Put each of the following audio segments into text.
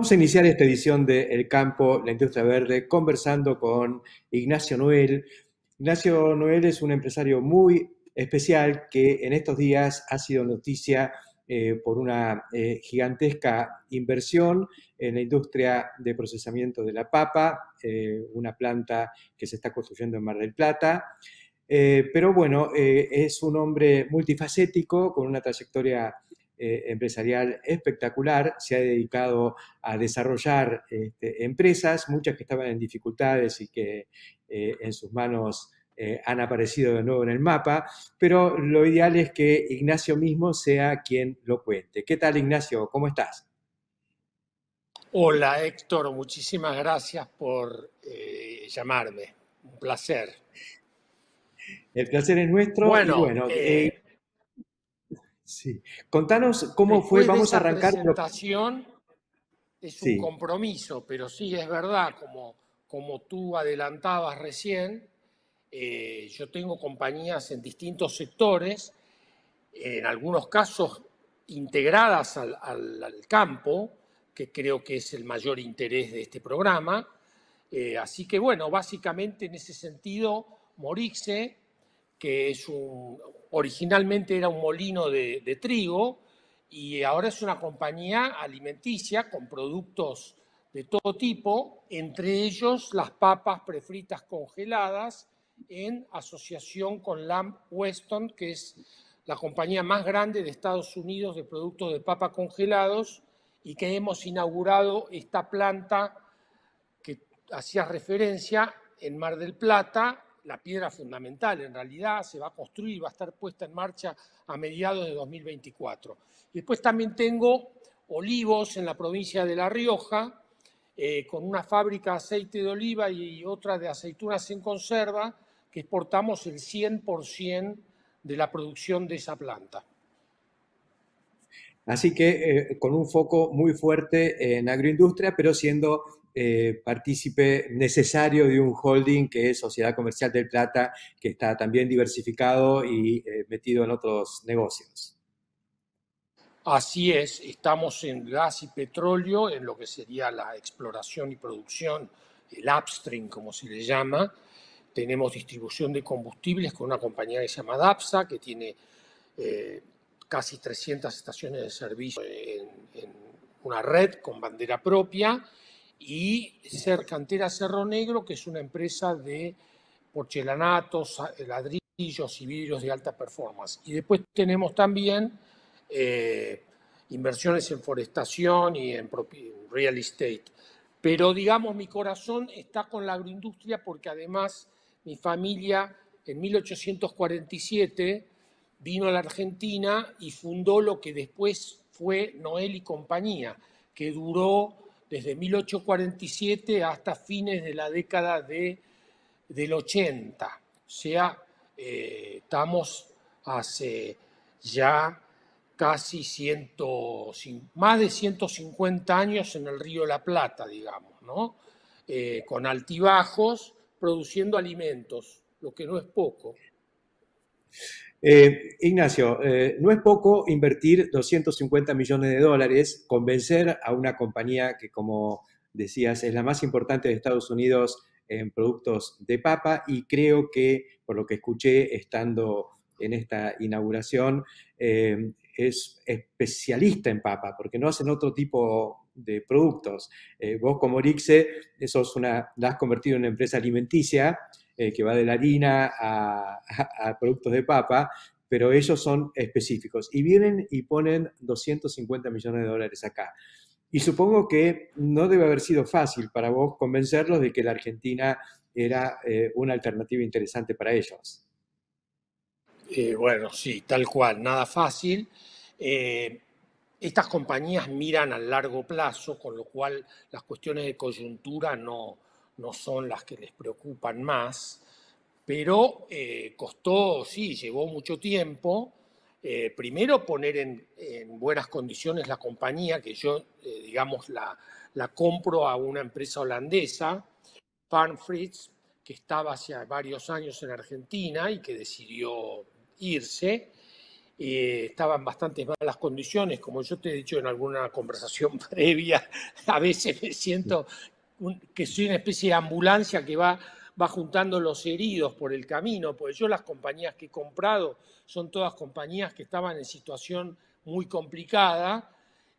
Vamos a iniciar esta edición de El Campo, la Industria Verde, conversando con Ignacio Noel. Ignacio Noel es un empresario muy especial que en estos días ha sido noticia eh, por una eh, gigantesca inversión en la industria de procesamiento de la papa, eh, una planta que se está construyendo en Mar del Plata. pero bueno, es un hombre multifacético con una trayectoria eh, empresarial espectacular, se ha dedicado a desarrollar este, empresas, muchas que estaban en dificultades y que eh, en sus manos eh, han aparecido de nuevo en el mapa, pero lo ideal es que Ignacio mismo sea quien lo cuente. ¿Qué tal Ignacio? ¿Cómo estás? Hola Héctor, muchísimas gracias por llamarme. Un placer. El placer es nuestro. Bueno, bueno Sí. Contanos cómo fue, vamos a arrancar. La Presentación es un compromiso, pero sí es verdad, como, como tú adelantabas recién, eh, yo tengo compañías en distintos sectores, en algunos casos integradas al, campo, que creo que es el mayor interés de este programa. Eh, así que bueno, básicamente en ese sentido, Morixe que es un, originalmente era un molino de, trigo y ahora es una compañía alimenticia con productos de todo tipo, entre ellos las papas prefritas congeladas en asociación con Lamb Weston, que es la compañía más grande de Estados Unidos de productos de papa congelados y que hemos inaugurado esta planta que hacía referencia en Mar del Plata la piedra fundamental, en realidad se va a construir va a estar puesta en marcha a mediados de 2024. después también tengo olivos en la provincia de La Rioja, eh, con una fábrica de aceite de oliva y otra de aceitunas en conserva, que exportamos el 100% de la producción de esa planta. Así que eh, con un foco muy fuerte en agroindustria, pero siendo eh, partícipe necesario de un holding que es Sociedad Comercial del Plata, que está también diversificado y eh, metido en otros negocios. Así es, estamos en gas y petróleo, en lo que sería la exploración y producción, el upstream como se le llama. Tenemos distribución de combustibles con una compañía que se llama DAPSA, que tiene eh, casi 300 estaciones de servicio en una red con bandera propia y Cantera Cerro Negro, que es una empresa de porcelanatos, ladrillos y vidrios de alta performance. Y después tenemos también eh, inversiones en forestación y en real estate. Pero digamos, mi corazón está con la agroindustria porque además mi familia en 1847 vino a la Argentina y fundó lo que después fue Noel y compañía, que duró desde 1847 hasta fines de la década de, del 80. O sea, eh, estamos hace ya casi más de 150 años en el río La Plata, digamos, ¿no? Eh, con altibajos, produciendo alimentos, lo que no es poco. Eh, Ignacio, eh, no es poco invertir 250 millones de dólares, convencer a una compañía que, como decías, es la más importante de Estados Unidos en productos de papa y creo que, por lo que escuché estando en esta inauguración, eh, es especialista en papa, porque no hacen otro tipo de productos. vos como Rixe, es una, la has convertido en una empresa alimenticia, eh, que va de la harina a, productos de papa, pero ellos son específicos. Y vienen y ponen 250 millones de dólares acá. Y supongo que no debe haber sido fácil para vos convencerlos de que la Argentina era eh, una alternativa interesante para ellos. Eh, bueno, sí, tal cual, nada fácil. estas compañías miran a largo plazo, con lo cual las cuestiones de coyuntura no, no son las que les preocupan más, pero eh, costó, sí, llevó mucho tiempo. Eh, primero poner en, buenas condiciones la compañía, que yo, eh, digamos, la, compro a una empresa holandesa, Fritz, que estaba hace varios años en Argentina y que decidió irse. Eh, estaba en bastantes malas condiciones, como yo te he dicho en alguna conversación previa, a veces me siento que soy una especie de ambulancia que va, va juntando los heridos por el camino, pues yo las compañías que he comprado son todas compañías que estaban en situación muy complicada,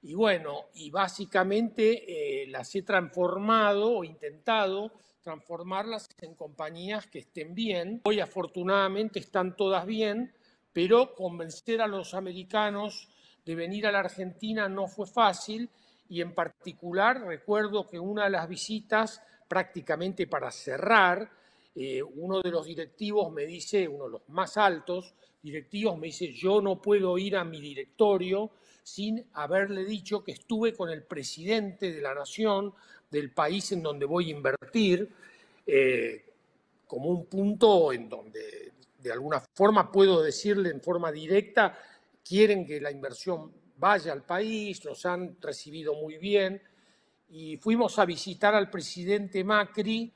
y bueno, y básicamente eh, las he transformado o intentado transformarlas en compañías que estén bien. Hoy afortunadamente están todas bien, pero convencer a los americanos de venir a la Argentina no fue fácil y en particular recuerdo que una de las visitas, prácticamente para cerrar, eh, uno de los directivos me dice, uno de los más altos directivos me dice, yo no puedo ir a mi directorio sin haberle dicho que estuve con el presidente de la nación del país en donde voy a invertir, eh, como un punto en donde de alguna forma puedo decirle en forma directa, quieren que la inversión vaya al país, nos han recibido muy bien y fuimos a visitar al presidente Macri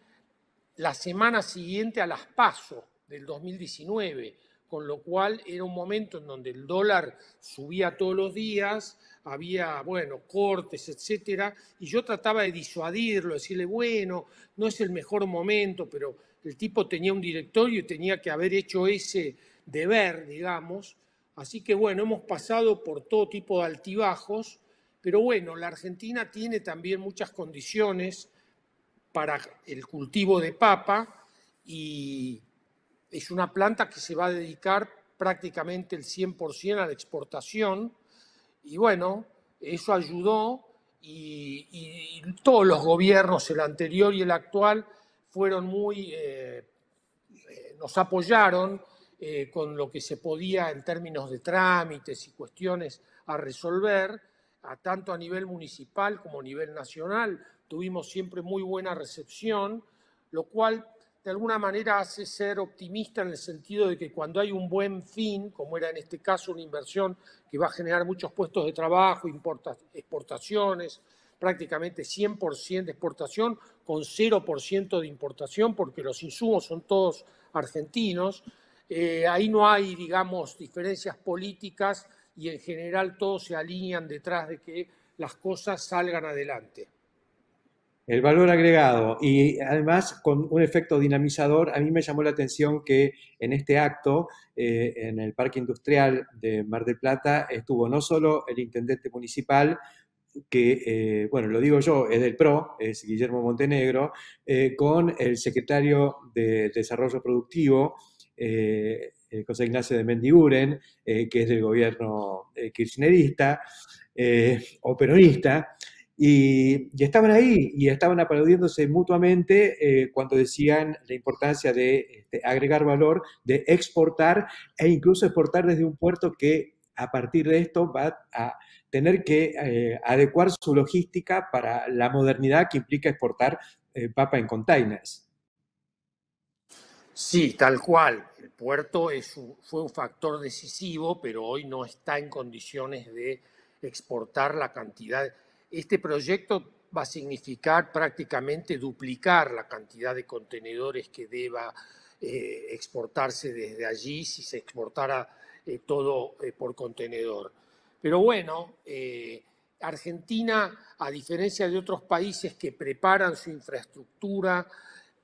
la semana siguiente a las PASO del 2019, con lo cual era un momento en donde el dólar subía todos los días, había, bueno, cortes, etcétera, y yo trataba de disuadirlo, decirle, bueno, no es el mejor momento, pero el tipo tenía un directorio y tenía que haber hecho ese deber, digamos, Así que bueno, hemos pasado por todo tipo de altibajos, pero bueno, la Argentina tiene también muchas condiciones para el cultivo de papa y es una planta que se va a dedicar prácticamente el 100% a la exportación y bueno, eso ayudó y, todos los gobiernos, el anterior y el actual, fueron muy, eh, eh, nos apoyaron eh, con lo que se podía en términos de trámites y cuestiones a resolver, a tanto a nivel municipal como a nivel nacional. Tuvimos siempre muy buena recepción, lo cual de alguna manera hace ser optimista en el sentido de que cuando hay un buen fin, como era en este caso una inversión que va a generar muchos puestos de trabajo, exportaciones, prácticamente 100% de exportación con 0% de importación, porque los insumos son todos argentinos, eh, ahí no hay, digamos, diferencias políticas y en general todos se alinean detrás de que las cosas salgan adelante. El valor agregado y además con un efecto dinamizador, a mí me llamó la atención que en este acto, eh, en el Parque Industrial de Mar del Plata, estuvo no solo el intendente municipal, que, eh, bueno, lo digo yo, es del PRO, es Guillermo Montenegro, con el secretario de Desarrollo Productivo, eh, eh, José Ignacio de Mendiguren, eh, que es del gobierno kirchnerista o peronista, y, estaban ahí y estaban aplaudiéndose mutuamente cuando decían la importancia de, este, agregar valor, de exportar e incluso exportar desde un puerto que a partir de esto va a tener que adecuar su logística para la modernidad que implica exportar papa en containers. Sí, tal cual. El puerto fue un factor decisivo, pero hoy no está en condiciones de exportar la cantidad. Este proyecto va a significar prácticamente duplicar la cantidad de contenedores que deba eh, exportarse desde allí si se exportara eh, todo eh, por contenedor. Pero bueno, Argentina, a diferencia de otros países que preparan su infraestructura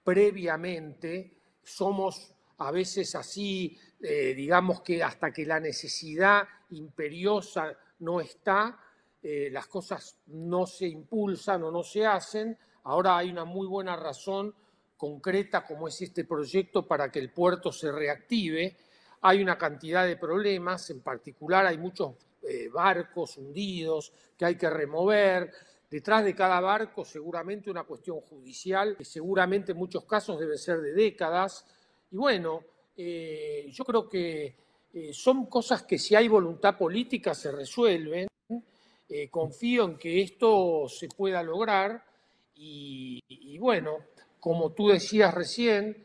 previamente, somos a veces así, eh, digamos que hasta que la necesidad imperiosa no está, eh, las cosas no se impulsan o no se hacen. Ahora hay una muy buena razón concreta como es este proyecto para que el puerto se reactive. Hay una cantidad de problemas, en particular hay muchos eh, barcos hundidos que hay que remover, Detrás de cada barco seguramente una cuestión judicial, que seguramente en muchos casos deben ser de décadas. Y bueno, eh, yo creo que eh, son cosas que si hay voluntad política se resuelven. Eh, confío en que esto se pueda lograr y, bueno, como tú decías recién,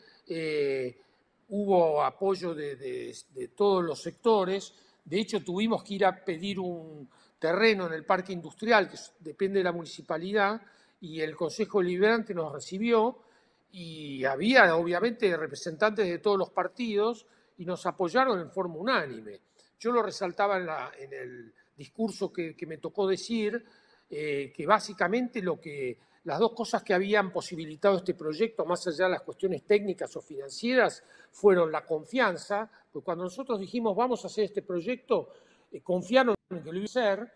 hubo apoyo de todos los sectores. De hecho, tuvimos que ir a pedir un, terreno en el parque industrial, que depende de la municipalidad, y el Consejo Liberante nos recibió y había obviamente representantes de todos los partidos y nos apoyaron en forma unánime. Yo lo resaltaba en, el discurso que, me tocó decir, eh, que básicamente lo que, las dos cosas que habían posibilitado este proyecto, más allá de las cuestiones técnicas o financieras, fueron la confianza, porque cuando nosotros dijimos vamos a hacer este proyecto, eh, confiaron que lo iba a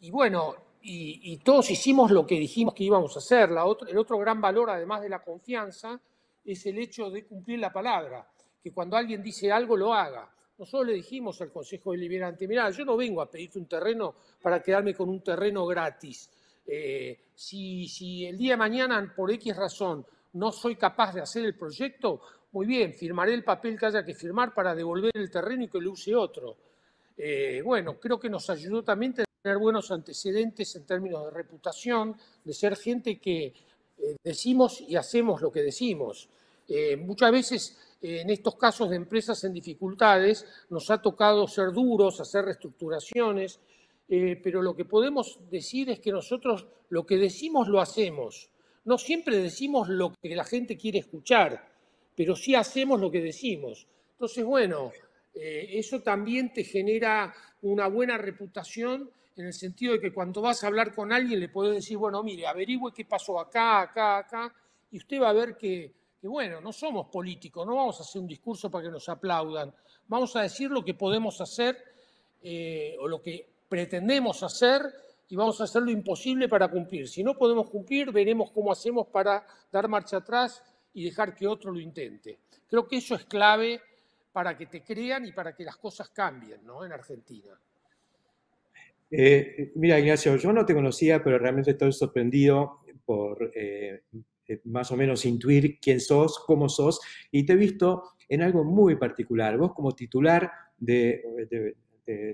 y, bueno, y, todos hicimos lo que dijimos que íbamos a hacer. La otro, el otro gran valor, además de la confianza, es el hecho de cumplir la palabra, que cuando alguien dice algo lo haga. Nosotros le dijimos al Consejo Deliberante, mira, yo no vengo a pedirte un terreno para quedarme con un terreno gratis. Eh, si, si el día de mañana, por X razón, no soy capaz de hacer el proyecto, muy bien, firmaré el papel que haya que firmar para devolver el terreno y que lo use otro eh, bueno, creo que nos ayudó también tener buenos antecedentes en términos de reputación, de ser gente que eh, decimos y hacemos lo que decimos. Eh, muchas veces en estos casos de empresas en dificultades nos ha tocado ser duros, hacer reestructuraciones, pero lo que podemos decir es que nosotros lo que decimos lo hacemos. No siempre decimos lo que la gente quiere escuchar, pero sí hacemos lo que decimos. Entonces, bueno, eh, eso también te genera una buena reputación en el sentido de que cuando vas a hablar con alguien le puedes decir, bueno, mire, averigüe qué pasó acá, acá, acá, y usted va a ver que, bueno, no somos políticos, no vamos a hacer un discurso para que nos aplaudan, vamos a decir lo que podemos hacer eh, o lo que pretendemos hacer y vamos a hacer lo imposible para cumplir. Si no podemos cumplir, veremos cómo hacemos para dar marcha atrás y dejar que otro lo intente. Creo que eso es clave para que te crean y para que las cosas cambien ¿no? en Argentina? Eh, mira, Ignacio, yo no te conocía, pero realmente estoy sorprendido por eh, eh, más o menos intuir quién sos, cómo sos, y te he visto en algo muy particular. Vos como titular de,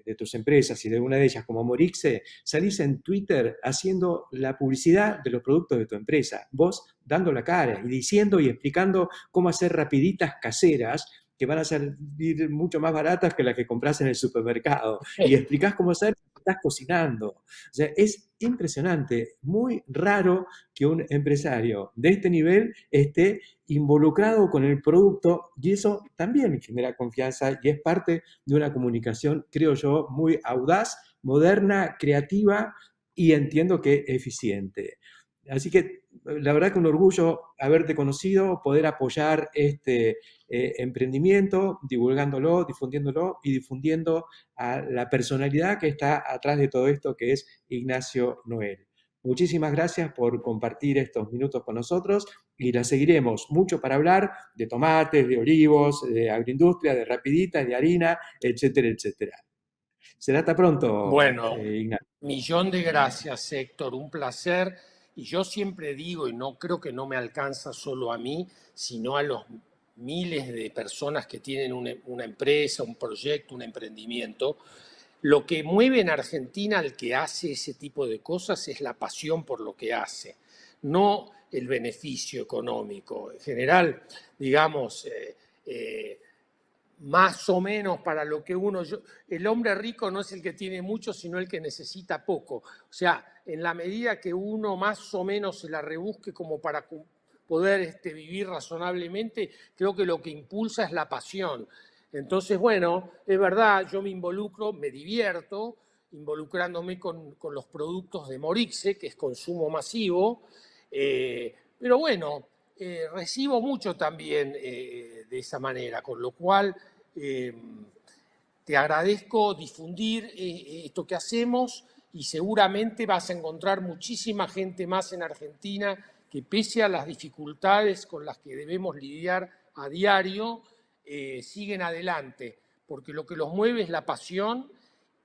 de tus empresas y de una de ellas como Morixe, salís en Twitter haciendo la publicidad de los productos de tu empresa, vos dando la cara y diciendo y explicando cómo hacer rapiditas caseras que van a servir mucho más baratas que las que compras en el supermercado. Y explicas cómo hacer estás cocinando. O sea, es impresionante, muy raro que un empresario de este nivel esté involucrado con el producto y eso también genera confianza y es parte de una comunicación, creo yo, muy audaz, moderna, creativa y entiendo que eficiente. Así que la verdad que un orgullo haberte conocido, poder apoyar este eh, emprendimiento, divulgándolo, difundiéndolo y difundiendo a la personalidad que está atrás de todo esto, que es Ignacio Noel. Muchísimas gracias por compartir estos minutos con nosotros y la seguiremos mucho para hablar de tomates, de olivos, de agroindustria, de rapiditas, de harina, etcétera, etcétera. Será hasta pronto. Bueno, eh, millón de gracias, Héctor. Un placer y yo siempre digo, y no creo que no me alcanza solo a mí, sino a los miles de personas que tienen una, empresa, un proyecto, un emprendimiento, lo que mueve en Argentina al que hace ese tipo de cosas es la pasión por lo que hace, no el beneficio económico. En general, digamos, eh, eh, más o menos para lo que uno... el hombre rico no es el que tiene mucho, sino el que necesita poco. O sea, en la medida que uno más o menos se la rebusque como para poder este, vivir razonablemente, creo que lo que impulsa es la pasión. Entonces, bueno, es verdad, yo me involucro, me divierto, involucrándome con, los productos de Morixe, que es consumo masivo, eh, pero bueno, eh, recibo mucho también eh, de esa manera, con lo cual eh, te agradezco difundir eh, eh, esto que hacemos y seguramente vas a encontrar muchísima gente más en Argentina que pese a las dificultades con las que debemos lidiar a diario, siguen adelante, porque lo que los mueve es la pasión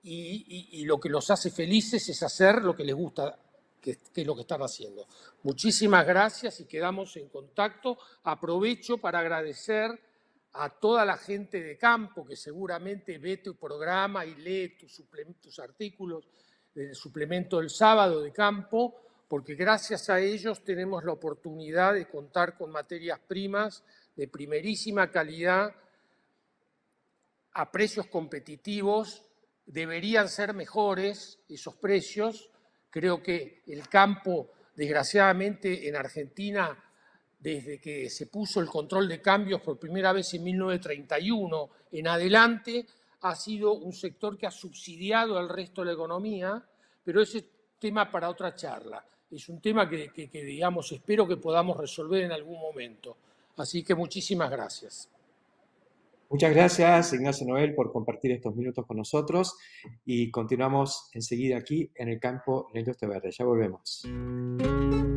y, lo que los hace felices es hacer lo que les gusta, que es lo que están haciendo. Muchísimas gracias y quedamos en contacto. Aprovecho para agradecer a toda la gente de campo que seguramente ve tu programa y lee tus, artículos del suplemento del sábado de campo, porque gracias a ellos tenemos la oportunidad de contar con materias primas de primerísima calidad a precios competitivos. Deberían ser mejores esos precios. Creo que el campo, desgraciadamente, en Argentina desde que se puso el control de cambios por primera vez en 1931 en adelante, ha sido un sector que ha subsidiado al resto de la economía, pero ese tema para otra charla. Es un tema que, digamos, espero que podamos resolver en algún momento. Así que muchísimas gracias. Muchas gracias, Ignacio Noel, por compartir estos minutos con nosotros y continuamos enseguida aquí en el campo industria Verde. Ya volvemos.